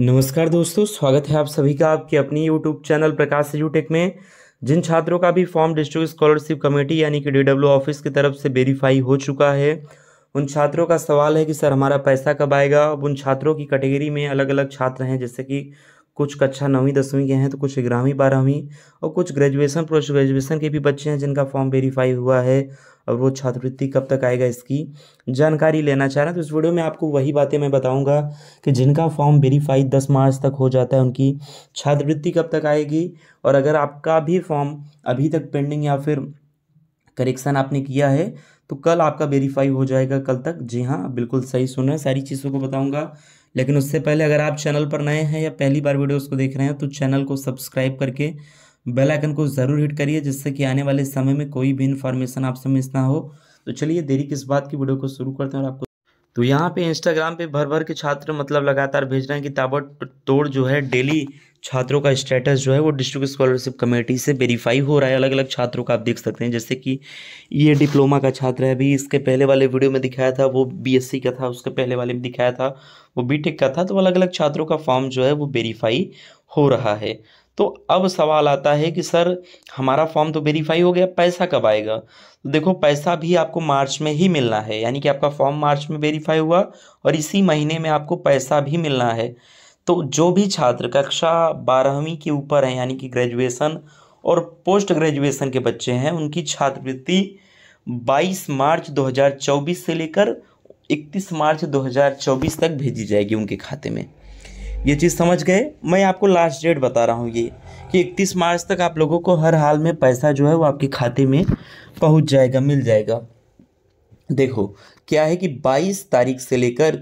नमस्कार दोस्तों स्वागत है आप सभी का आपके अपनी यूट्यूब चैनल प्रकाश यूटेक में जिन छात्रों का भी फॉर्म डिस्ट्रिक्ट स्कॉलरशिप कमेटी यानी कि डीडब्ल्यू ऑफिस की तरफ से वेरीफाई हो चुका है उन छात्रों का सवाल है कि सर हमारा पैसा कब आएगा अब उन छात्रों की कैटेगरी में अलग अलग छात्र हैं जैसे कि कुछ कक्षा नौवीं दसवीं के हैं तो कुछ ग्यारहवीं बारहवीं और कुछ ग्रेजुएसन पोस्ट ग्रेजुएसन के भी बच्चे हैं जिनका फॉर्म वेरीफाई हुआ है और वो छात्रवृत्ति कब तक आएगा इसकी जानकारी लेना चाह रहे हैं तो इस वीडियो में आपको वही बातें मैं बताऊंगा कि जिनका फॉर्म वेरीफाई दस मार्च तक हो जाता है उनकी छात्रवृत्ति कब तक आएगी और अगर आपका भी फॉर्म अभी तक पेंडिंग या फिर करेक्शन आपने किया है तो कल आपका वेरीफाई हो जाएगा कल तक जी हाँ बिल्कुल सही सुन रहे सारी चीज़ों को बताऊँगा लेकिन उससे पहले अगर आप चैनल पर नए हैं या पहली बार वीडियो को देख रहे हैं तो चैनल को सब्सक्राइब करके बेल आइकन को ज़रूर हिट करिए जिससे कि आने वाले समय में कोई भी इन्फॉर्मेशन आपसे मिस ना हो तो चलिए देरी किस बात की वीडियो को शुरू करते हैं और आपको तो यहाँ पे इंस्टाग्राम पे भर भर के छात्र मतलब लगातार भेज रहे हैं कि ताबड़ तोड़ जो है डेली छात्रों का स्टेटस जो है वो डिस्ट्रिक्ट स्कॉलरशिप कमेटी से वेरीफाई हो रहा है अलग अलग छात्रों का आप देख सकते हैं जैसे कि ये डिप्लोमा का छात्र है अभी इसके पहले वाले वीडियो में दिखाया था वो बीएससी का था उसके पहले वाले में दिखाया था वो बीटेक का था तो अलग अलग छात्रों का फॉर्म जो है वो वेरीफाई हो रहा है तो अब सवाल आता है कि सर हमारा फॉर्म तो वेरीफाई हो गया पैसा कब आएगा तो देखो पैसा भी आपको मार्च में ही मिलना है यानी कि आपका फॉर्म मार्च में वेरीफाई हुआ और इसी महीने में आपको पैसा भी मिलना है तो जो भी छात्र कक्षा बारहवीं के ऊपर हैं यानी कि ग्रेजुएसन और पोस्ट ग्रेजुएसन के बच्चे हैं उनकी छात्रवृत्ति 22 मार्च 2024 से लेकर 31 मार्च 2024 तक भेजी जाएगी उनके खाते में ये चीज़ समझ गए मैं आपको लास्ट डेट बता रहा हूँ ये कि इकतीस मार्च तक आप लोगों को हर हाल में पैसा जो है वो आपके खाते में पहुँच जाएगा मिल जाएगा देखो क्या है कि बाईस तारीख से लेकर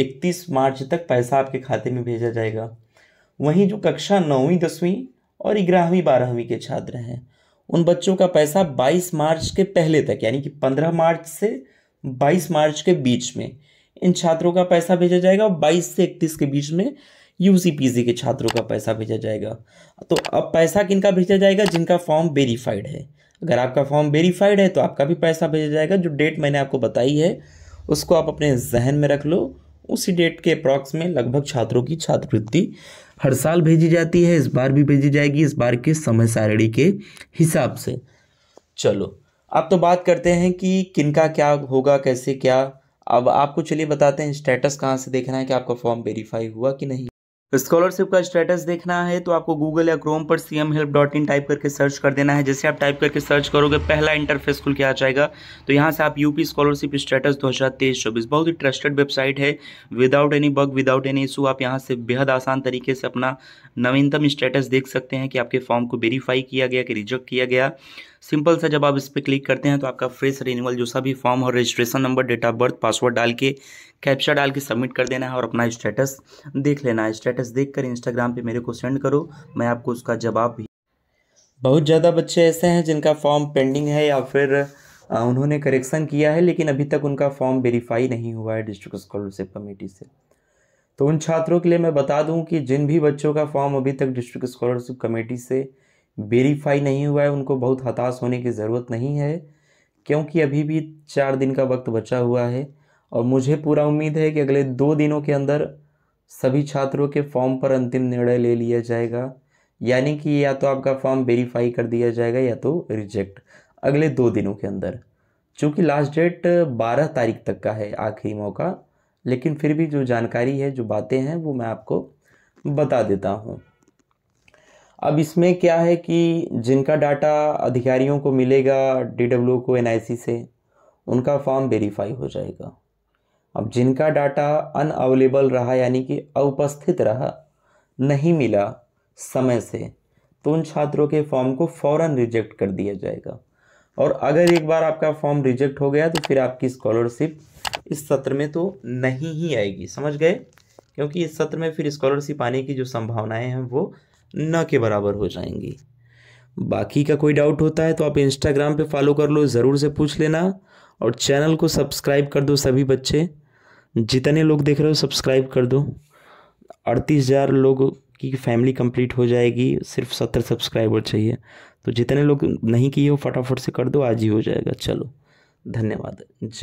इकतीस मार्च तक पैसा आपके खाते में भेजा जाएगा वहीं जो कक्षा नौवीं दसवीं और ग्यारहवीं बारहवीं के छात्र हैं उन बच्चों का पैसा 22 मार्च के पहले तक यानी कि 15 मार्च से 22 मार्च के बीच में इन छात्रों का पैसा भेजा जाएगा और बाईस से इकतीस के बीच में यू के छात्रों का पैसा भेजा जाएगा तो अब पैसा किन का भेजा जाएगा जिनका फॉर्म वेरीफाइड है अगर आपका फॉर्म वेरीफाइड है तो आपका भी पैसा भेजा जाएगा जो डेट मैंने आपको बताई है उसको आप अपने जहन में रख लो उसी डेट के अप्रॉक्स में लगभग छात्रों की छात्रवृत्ति हर साल भेजी जाती है इस बार भी भेजी जाएगी इस बार के समय सारणी के हिसाब से चलो अब तो बात करते हैं कि किनका क्या होगा कैसे क्या अब आपको चलिए बताते हैं स्टेटस कहाँ से देखना है कि आपका फॉर्म वेरीफाई हुआ कि नहीं स्कॉलरशिप का स्टेटस देखना है तो आपको गूगल या क्रोम पर C M help dot in type करके सर्च कर देना है जैसे आप टाइप करके सर्च करोगे पहला इंटरफेस खुल के आ जाएगा तो यहाँ से आप यूपी स्कॉलरशिप स्टेटस दो हज़ार तेईस चौबीस बहुत ही ट्रस्टेड वेबसाइट है without any bug without any issue आप यहाँ से बेहद आसान तरीके से अपना नवीनतम स्टेटस देख सकते हैं कि आपके फॉर्म को वेरीफाई किया गया कि रिजेक्ट किया गया सिंपल सा जब आप इस पर क्लिक करते हैं तो आपका फ्रेश रिन्यूअल जो सभी फॉर्म और registration number date of birth password डाल के कैप्चा डाल के सबमिट कर देना है और अपना स्टेटस देख लेना है स्टेटस स्टेटस देखकर इंस्टाग्राम पे मेरे को सेंड करो मैं आपको उसका जवाब भी बहुत ज़्यादा बच्चे ऐसे हैं जिनका फॉर्म पेंडिंग है या फिर उन्होंने करेक्शन किया है लेकिन अभी तक उनका फॉर्म वेरीफाई नहीं हुआ है डिस्ट्रिक्ट स्कॉलरशिप कमेटी से तो उन छात्रों के लिए मैं बता दूं कि जिन भी बच्चों का फॉर्म अभी तक डिस्ट्रिक्ट स्कॉलरशिप कमेटी से वेरीफाई नहीं हुआ है उनको बहुत हताश होने की ज़रूरत नहीं है क्योंकि अभी भी चार दिन का वक्त बचा हुआ है और मुझे पूरा उम्मीद है कि अगले दो दिनों के अंदर सभी छात्रों के फॉर्म पर अंतिम निर्णय ले लिया जाएगा यानी कि या तो आपका फॉर्म वेरीफाई कर दिया जाएगा या तो रिजेक्ट अगले दो दिनों के अंदर चूँकि लास्ट डेट बारह तारीख तक का है आखिरी मौका लेकिन फिर भी जो जानकारी है जो बातें हैं वो मैं आपको बता देता हूँ अब इसमें क्या है कि जिनका डाटा अधिकारियों को मिलेगा डी को एन से उनका फॉर्म वेरीफाई हो जाएगा अब जिनका डाटा अनअवेलेबल रहा यानी कि अउपस्थित रहा नहीं मिला समय से तो उन छात्रों के फॉर्म को फ़ौरन रिजेक्ट कर दिया जाएगा और अगर एक बार आपका फॉर्म रिजेक्ट हो गया तो फिर आपकी स्कॉलरशिप इस सत्र में तो नहीं ही आएगी समझ गए क्योंकि इस सत्र में फिर स्कॉलरशिप आने की जो संभावनाएं हैं वो न के बराबर हो जाएंगी बाकी का कोई डाउट होता है तो आप इंस्टाग्राम पे फॉलो कर लो ज़रूर से पूछ लेना और चैनल को सब्सक्राइब कर दो सभी बच्चे जितने लोग देख रहे हो सब्सक्राइब कर दो अड़तीस हज़ार लोग की फैमिली कंप्लीट हो जाएगी सिर्फ सत्तर सब्सक्राइबर चाहिए तो जितने लोग नहीं किए हो फटाफट से कर दो आज ही हो जाएगा चलो धन्यवाद जय